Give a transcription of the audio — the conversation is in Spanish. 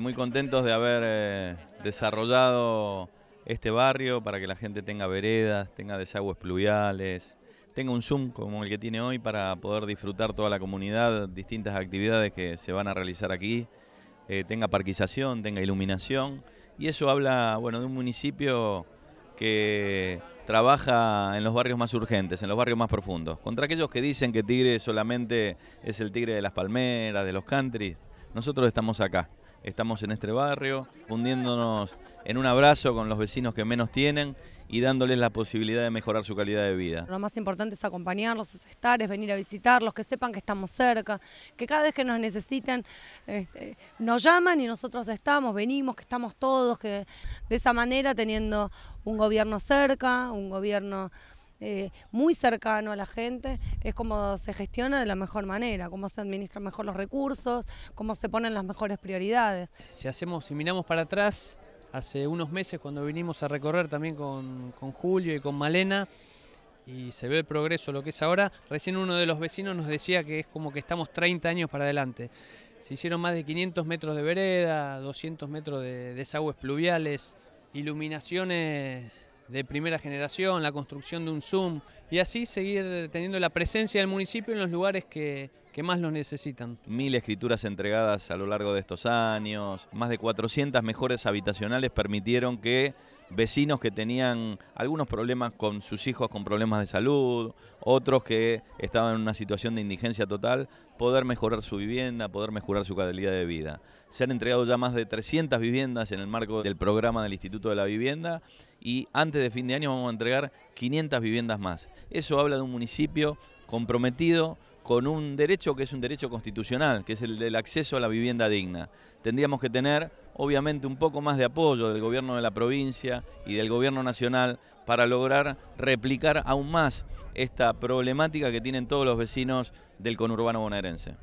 Muy contentos de haber eh, desarrollado este barrio para que la gente tenga veredas, tenga desagües pluviales, tenga un Zoom como el que tiene hoy para poder disfrutar toda la comunidad, distintas actividades que se van a realizar aquí, eh, tenga parquización, tenga iluminación. Y eso habla bueno, de un municipio que trabaja en los barrios más urgentes, en los barrios más profundos. Contra aquellos que dicen que Tigre solamente es el Tigre de las Palmeras, de los country, nosotros estamos acá estamos en este barrio, fundiéndonos en un abrazo con los vecinos que menos tienen y dándoles la posibilidad de mejorar su calidad de vida. Lo más importante es acompañarlos, es estar, es venir a visitarlos, que sepan que estamos cerca, que cada vez que nos necesiten este, nos llaman y nosotros estamos, venimos, que estamos todos, que de esa manera teniendo un gobierno cerca, un gobierno eh, muy cercano a la gente, es cómo se gestiona de la mejor manera, cómo se administran mejor los recursos, cómo se ponen las mejores prioridades. Si hacemos, si miramos para atrás, hace unos meses cuando vinimos a recorrer también con, con Julio y con Malena, y se ve el progreso, lo que es ahora, recién uno de los vecinos nos decía que es como que estamos 30 años para adelante. Se hicieron más de 500 metros de vereda, 200 metros de desagües pluviales, iluminaciones de primera generación, la construcción de un Zoom y así seguir teniendo la presencia del municipio en los lugares que, que más lo necesitan. Mil escrituras entregadas a lo largo de estos años, más de 400 mejores habitacionales permitieron que vecinos que tenían algunos problemas con sus hijos con problemas de salud, otros que estaban en una situación de indigencia total, poder mejorar su vivienda, poder mejorar su calidad de vida. Se han entregado ya más de 300 viviendas en el marco del programa del Instituto de la Vivienda y antes de fin de año vamos a entregar 500 viviendas más. Eso habla de un municipio comprometido con un derecho que es un derecho constitucional, que es el del acceso a la vivienda digna. Tendríamos que tener, obviamente, un poco más de apoyo del gobierno de la provincia y del gobierno nacional para lograr replicar aún más esta problemática que tienen todos los vecinos del conurbano bonaerense.